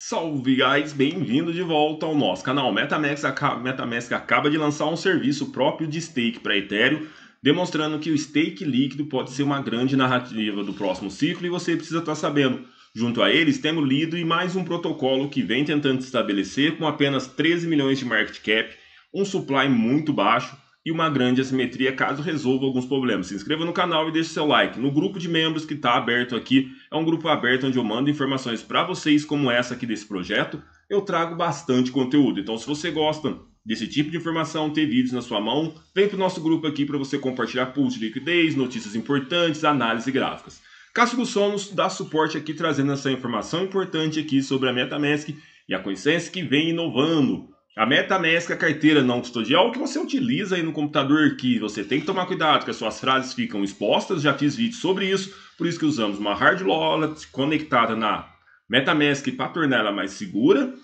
Salve guys, bem-vindo de volta ao nosso canal. MetaMask, MetaMask acaba de lançar um serviço próprio de stake para Ethereum, demonstrando que o stake líquido pode ser uma grande narrativa do próximo ciclo e você precisa estar tá sabendo. Junto a eles, temos Lido e mais um protocolo que vem tentando se estabelecer com apenas 13 milhões de market cap, um supply muito baixo e uma grande assimetria caso resolva alguns problemas. Se inscreva no canal e deixe seu like. No grupo de membros que está aberto aqui, é um grupo aberto onde eu mando informações para vocês como essa aqui desse projeto. Eu trago bastante conteúdo, então se você gosta desse tipo de informação, ter vídeos na sua mão, vem para o nosso grupo aqui para você compartilhar pools de liquidez, notícias importantes, análise gráficas. Cássio Gusson nos dá suporte aqui trazendo essa informação importante aqui sobre a Metamask e a Coinsense que vem inovando a MetaMask, é a carteira não custodial, que você utiliza aí no computador que você tem que tomar cuidado, que as suas frases ficam expostas, já fiz vídeo sobre isso, por isso que usamos uma hard wallet conectada na MetaMask para tornar ela mais segura.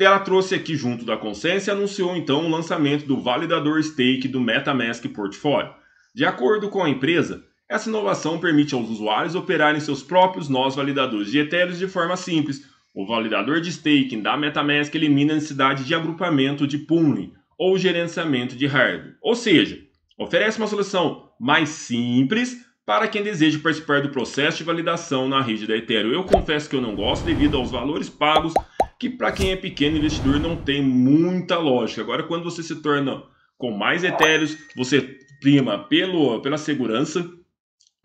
Ela trouxe aqui junto da consciência e anunciou então o lançamento do validador stake do MetaMask Portfólio. De acordo com a empresa, essa inovação permite aos usuários operarem seus próprios nós validadores de Ethereum de forma simples, o validador de staking da MetaMask elimina a necessidade de agrupamento de pooling ou gerenciamento de hardware. Ou seja, oferece uma solução mais simples para quem deseja participar do processo de validação na rede da Ethereum. Eu confesso que eu não gosto devido aos valores pagos, que para quem é pequeno investidor não tem muita lógica. Agora, quando você se torna com mais Ethereum, você prima pelo, pela segurança,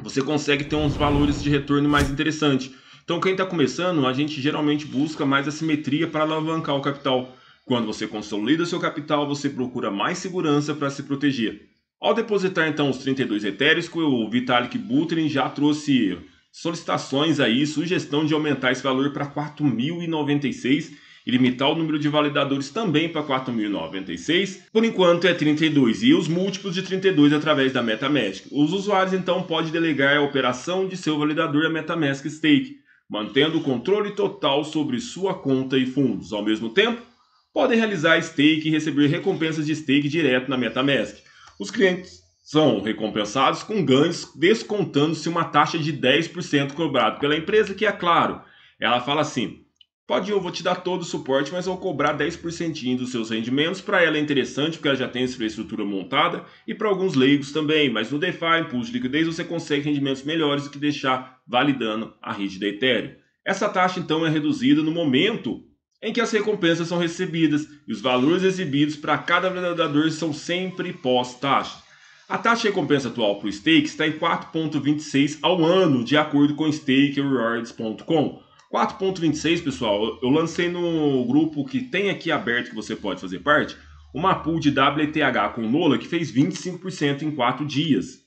você consegue ter uns valores de retorno mais interessantes. Então, quem está começando, a gente geralmente busca mais a simetria para alavancar o capital. Quando você consolida seu capital, você procura mais segurança para se proteger. Ao depositar então os 32 etéreos, o Vitalik Buterin já trouxe solicitações aí, sugestão de aumentar esse valor para 4.096 e limitar o número de validadores também para 4.096. Por enquanto é 32 e os múltiplos de 32 através da MetaMask. Os usuários então podem delegar a operação de seu validador a MetaMask Stake mantendo o controle total sobre sua conta e fundos. Ao mesmo tempo, podem realizar stake e receber recompensas de stake direto na MetaMask. Os clientes são recompensados com ganhos descontando-se uma taxa de 10% cobrado pela empresa, que é claro, ela fala assim: Pode eu vou te dar todo o suporte, mas vou cobrar 10% dos seus rendimentos. Para ela é interessante, porque ela já tem a infraestrutura montada, e para alguns leigos também. Mas no DeFi, impulso de liquidez, você consegue rendimentos melhores do que deixar validando a rede da Ethereum. Essa taxa, então, é reduzida no momento em que as recompensas são recebidas e os valores exibidos para cada validador são sempre pós-taxa. A taxa de recompensa atual para o stake está em 4,26 ao ano, de acordo com stakerewards.com. 4.26, pessoal, eu lancei no grupo que tem aqui aberto que você pode fazer parte, uma pool de WTH com Nola que fez 25% em 4 dias.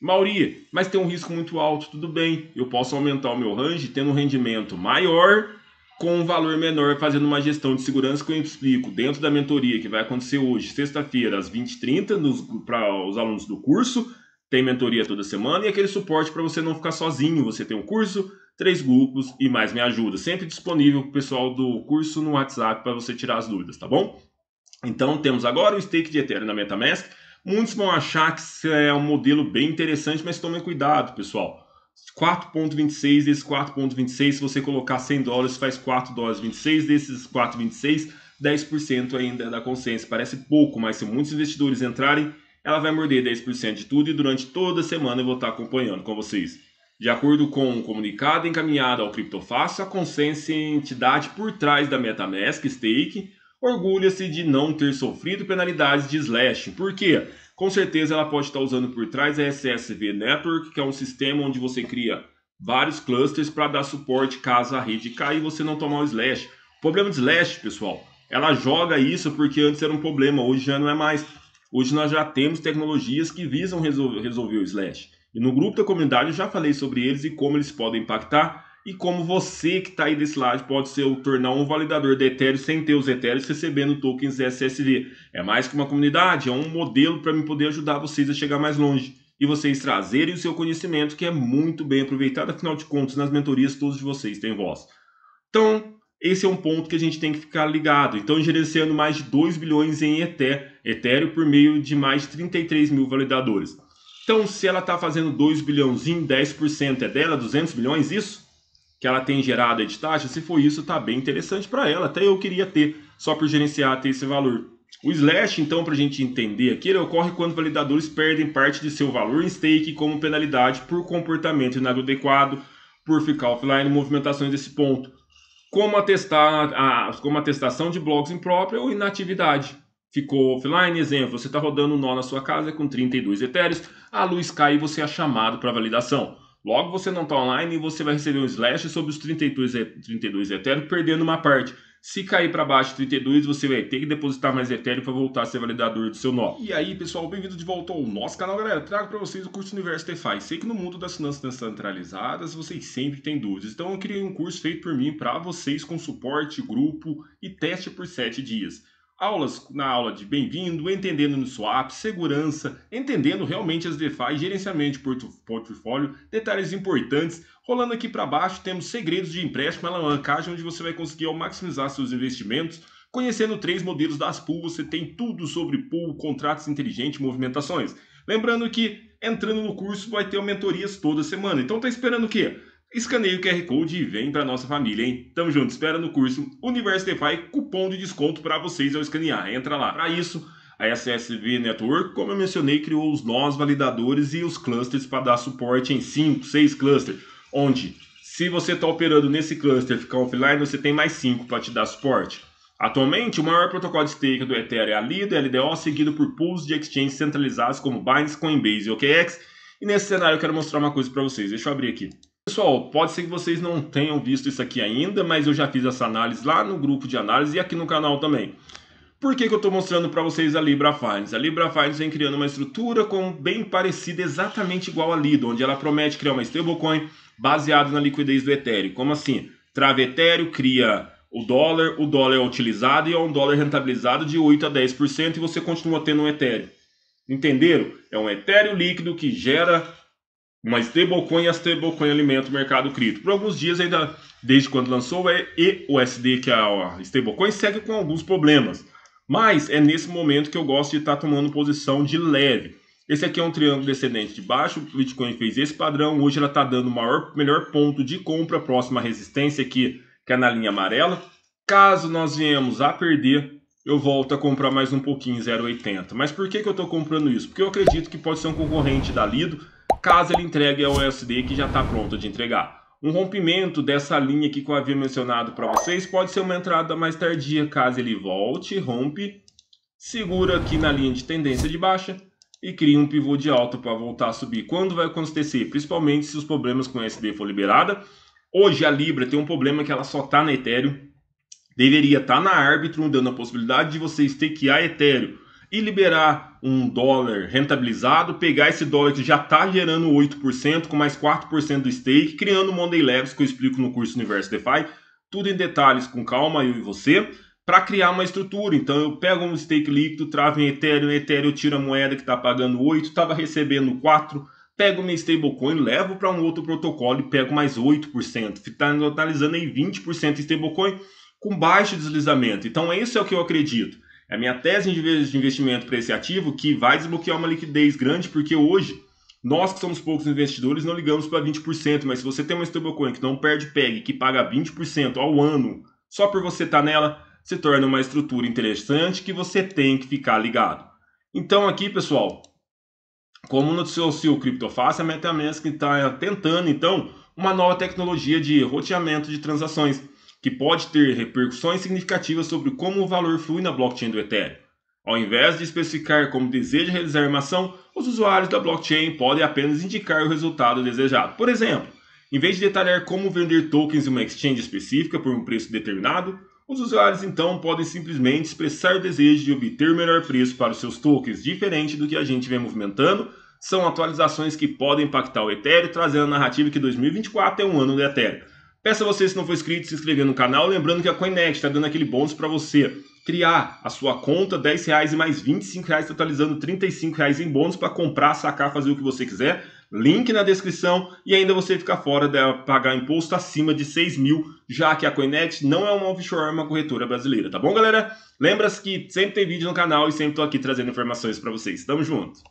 Mauri, mas tem um risco muito alto, tudo bem. Eu posso aumentar o meu range tendo um rendimento maior com um valor menor, fazendo uma gestão de segurança que eu explico dentro da mentoria que vai acontecer hoje, sexta-feira, às 20h30, para os alunos do curso tem mentoria toda semana e aquele suporte para você não ficar sozinho. Você tem um curso, três grupos e mais me ajuda. Sempre disponível para o pessoal do curso no WhatsApp para você tirar as dúvidas, tá bom? Então temos agora o stake de Ethereum na MetaMask. Muitos vão achar que isso é um modelo bem interessante, mas tomem cuidado, pessoal. 4.26 desses 4.26, se você colocar 100 dólares, faz 4 dólares 26 desses 4.26, 10% ainda é da consciência. Parece pouco, mas se muitos investidores entrarem ela vai morder 10% de tudo e durante toda a semana eu vou estar acompanhando com vocês. De acordo com um comunicado encaminhado ao Criptofácil, a Consenso, entidade por trás da MetaMask Stake, orgulha-se de não ter sofrido penalidades de slashing. Por quê? Com certeza ela pode estar usando por trás a SSV Network, que é um sistema onde você cria vários clusters para dar suporte caso a rede caia e você não tomar o slash. O problema de slash, pessoal, ela joga isso porque antes era um problema, hoje já não é mais. Hoje nós já temos tecnologias que visam resolver, resolver o Slash. E no grupo da comunidade eu já falei sobre eles e como eles podem impactar e como você que está aí desse lado pode ser tornar um validador de Ethereum sem ter os Ethereum recebendo tokens SSD. É mais que uma comunidade, é um modelo para me poder ajudar vocês a chegar mais longe e vocês trazerem o seu conhecimento que é muito bem aproveitado, afinal de contas, nas mentorias todos vocês têm voz. Então, esse é um ponto que a gente tem que ficar ligado. Então, gerenciando mais de 2 bilhões em Ether, Ethereum por meio de mais de 33 mil validadores. Então, se ela está fazendo 2 em 10% é dela, 200 bilhões, isso? Que ela tem gerado de taxa? Se for isso, está bem interessante para ela. Até eu queria ter, só por gerenciar, ter esse valor. O slash, então, para a gente entender aqui, ele ocorre quando validadores perdem parte de seu valor em stake como penalidade por comportamento inadequado, por ficar offline, movimentações desse ponto como, atestar, a, como atestação de blogs impróprios ou inatividade. Ficou offline, exemplo, você está rodando um nó na sua casa com 32 etéreos, a luz cai e você é chamado para validação. Logo você não está online e você vai receber um slash sobre os 32, 32 etéreos, perdendo uma parte. Se cair para baixo de 32, você vai ter que depositar mais Ethereum para voltar a ser validador do seu nó. E aí, pessoal, bem-vindo de volta ao nosso canal, galera. Trago para vocês o curso Universo DeFi. Sei que no mundo das finanças descentralizadas vocês sempre têm dúvidas. Então eu criei um curso feito por mim para vocês com suporte, grupo e teste por 7 dias. Aulas na aula de bem-vindo, entendendo no swap, segurança, entendendo realmente as DeFi, gerenciamento de portfólio, detalhes importantes. Rolando aqui para baixo, temos segredos de empréstimo, é alavancagem, onde você vai conseguir maximizar seus investimentos. Conhecendo três modelos das pool, você tem tudo sobre pool, contratos inteligentes, movimentações. Lembrando que entrando no curso vai ter mentorias toda semana. Então tá esperando o quê? Escaneie o QR Code e vem para nossa família, hein? Tamo junto, espera no curso Universo DeFi, cupom de desconto para vocês ao escanear. Entra lá. Para isso, a SSV Network, como eu mencionei, criou os nós validadores e os clusters para dar suporte em 5, 6 clusters, onde se você está operando nesse cluster ficar offline, você tem mais 5 para te dar suporte. Atualmente, o maior protocolo de stake do Ethereum é a Lido é LDO, seguido por pools de exchanges centralizados como Binance, Coinbase e OKX. E nesse cenário eu quero mostrar uma coisa para vocês. Deixa eu abrir aqui. Pessoal, pode ser que vocês não tenham visto isso aqui ainda, mas eu já fiz essa análise lá no grupo de análise e aqui no canal também. Por que, que eu estou mostrando para vocês a Libra Finance? A Libra Finance vem criando uma estrutura com, bem parecida, exatamente igual a Lido, onde ela promete criar uma stablecoin baseada na liquidez do Ethereum. Como assim? Trava Ethereum, cria o dólar, o dólar é utilizado e é um dólar rentabilizado de 8% a 10% e você continua tendo um Ethereum. Entenderam? É um Ethereum líquido que gera uma stablecoin e é a stablecoin alimenta o mercado cripto. Por alguns dias ainda, desde quando lançou é EUSD, que é a stablecoin, segue com alguns problemas. Mas é nesse momento que eu gosto de estar tá tomando posição de leve. Esse aqui é um triângulo descendente de baixo, o Bitcoin fez esse padrão, hoje ela está dando o maior, melhor ponto de compra, próxima resistência aqui, que é na linha amarela. Caso nós viemos a perder, eu volto a comprar mais um pouquinho, 0,80. Mas por que, que eu estou comprando isso? Porque eu acredito que pode ser um concorrente da Lido, caso ele entregue a USD que já está pronto de entregar. Um rompimento dessa linha aqui que eu havia mencionado para vocês pode ser uma entrada mais tardia, caso ele volte, rompe, segura aqui na linha de tendência de baixa e cria um pivô de alta para voltar a subir. Quando vai acontecer? Principalmente se os problemas com o USD for liberada. Hoje a Libra tem um problema que ela só está na Ethereum. Deveria estar tá na Arbitrum, dando a possibilidade de você estequear Ethereum e liberar um dólar rentabilizado, pegar esse dólar que já está gerando 8%, com mais 4% do stake, criando Monday Labs, que eu explico no curso Universo DeFi, tudo em detalhes com calma, eu e você, para criar uma estrutura. Então eu pego um stake líquido, travo em Ethereum, Ethereum tira a moeda que está pagando 8, estava recebendo 4%, pego minha stablecoin, levo para um outro protocolo e pego mais 8%, totalizando tá aí 20% stablecoin com baixo deslizamento. Então, isso é o que eu acredito. É a minha tese de investimento para esse ativo que vai desbloquear uma liquidez grande, porque hoje nós que somos poucos investidores não ligamos para 20%, mas se você tem uma stablecoin que não perde PEG, que paga 20% ao ano, só por você estar tá nela, se torna uma estrutura interessante que você tem que ficar ligado. Então aqui, pessoal, como noticiou o Criptofácil, a MetaMask está tentando, então, uma nova tecnologia de roteamento de transações que pode ter repercussões significativas sobre como o valor flui na blockchain do Ethereum. Ao invés de especificar como deseja realizar a armação, os usuários da blockchain podem apenas indicar o resultado desejado. Por exemplo, em vez de detalhar como vender tokens em uma exchange específica por um preço determinado, os usuários então podem simplesmente expressar o desejo de obter o melhor preço para os seus tokens, diferente do que a gente vem movimentando. São atualizações que podem impactar o Ethereum, trazendo a narrativa que 2024 é um ano do Ethereum. Peço a você, se não for inscrito, se inscrever no canal. Lembrando que a Coinex está dando aquele bônus para você criar a sua conta, 10 reais e mais 25 reais, totalizando 35 reais em bônus para comprar, sacar, fazer o que você quiser. Link na descrição e ainda você fica fora de pagar imposto acima de 6 mil, já que a Coinex não é uma offshore, é uma corretora brasileira, tá bom, galera? Lembra-se que sempre tem vídeo no canal e sempre estou aqui trazendo informações para vocês. Tamo junto!